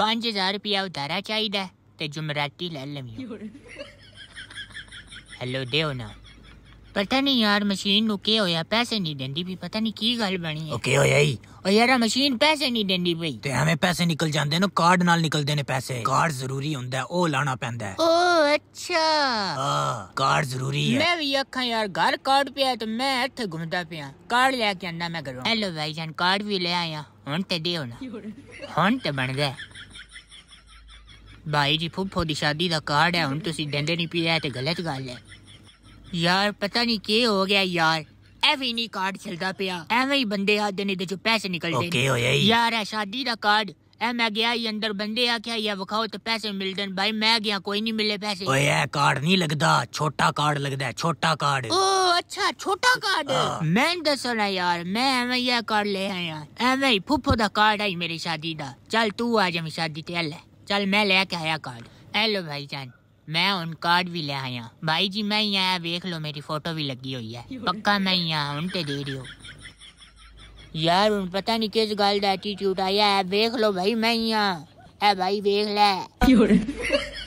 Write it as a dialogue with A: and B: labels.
A: पांच हजार रुपया उधारा चाहिए तो जुमराती ले लवी हेलो देव पता नहीं यार मशीन के होया पैसे नहीं देंदी भी पता नहीं की गल बनी है ओके होया ही ओ यार मशीन पैसे नहीं देंदी भाई ते हमें
B: पैसे निकल जांदे नु कार्ड नाल निकल देने पैसे कार्ड जरूरी हुंदा है ओ लाना पेंदा है
A: ओ अच्छा हां कार्ड जरूरी है मैं भी अखा यार घर कार्ड पे है तो मैं इथे घूमता पे हां कार्ड लेके आना मैं घर हेलो भाई जान कार्ड भी ले आया हुन ते देओ ना हुन ते बन गए ਭਾਈ ਜੀ ਫੁੱਫੋ ਦੀ ਸ਼ਾਦੀ ਦਾ ਕਾਰਡ ਹੈ ਹੁਣ ਤੁਸੀਂ ਡੰਡੇ ਨਹੀਂ ਪੀ ਰਹੇ ਤੇ ਗਲਤ ਗੱਲ ਹੈ ਯਾਰ ਪਤਾ ਨਹੀਂ ਕੀ ਹੋ ਗਿਆ ਯਾਰ ਐਵੇਂ ਨਹੀਂ ਕਾਰਡ ਚੱਲਦਾ ਪਿਆ ਐਵੇਂ ਹੀ ਬੰਦੇ ਆਦੇ ਨੇ ਤੇ ਚੋਂ ਪੈਸੇ ਨਿਕਲਦੇ ਨੇ ਕੀ ਹੋਇਆ ਯਾਰ ਇਹ ਸ਼ਾਦੀ ਦਾ ਕਾਰਡ ਐ ਮੈਂ ਗਿਆ ਹੀ ਅੰਦਰ ਬੰਦੇ ਆ ਕੇ ਯਾ ਵਿਖਾਓ ਤੇ ਪੈਸੇ ਮਿਲਦੇ ਨੇ ਭਾਈ ਮੈਂ ਗਿਆ ਕੋਈ ਨਹੀਂ ਮਿਲੇ ਪੈਸੇ ਓਏ ਇਹ
B: ਕਾਰਡ ਨਹੀਂ ਲੱਗਦਾ ਛੋਟਾ ਕਾਰਡ ਲੱਗਦਾ ਛੋਟਾ ਕਾਰਡ ਓ
A: अच्छा छोटा कार्ड मैं दसो ना यार मैं एवं यह कार्ड ले आया एवं फुफो का कार्ड आई मेरी शादी का चल तू आज मेरी शादी ते अल्लाह चल मैं लेके आया कार्ड हेलो भाई जान मैं उन कार्ड भी ले आया भाई जी मैं ही आया देख लो मेरी फोटो भी लगी हुई है पक्का मैं ही आया उनके दे रही हूँ यार उन पता नहीं किस गल एटीट्यूड आया है देख लो भाई मैं ही आया है भाई देख ले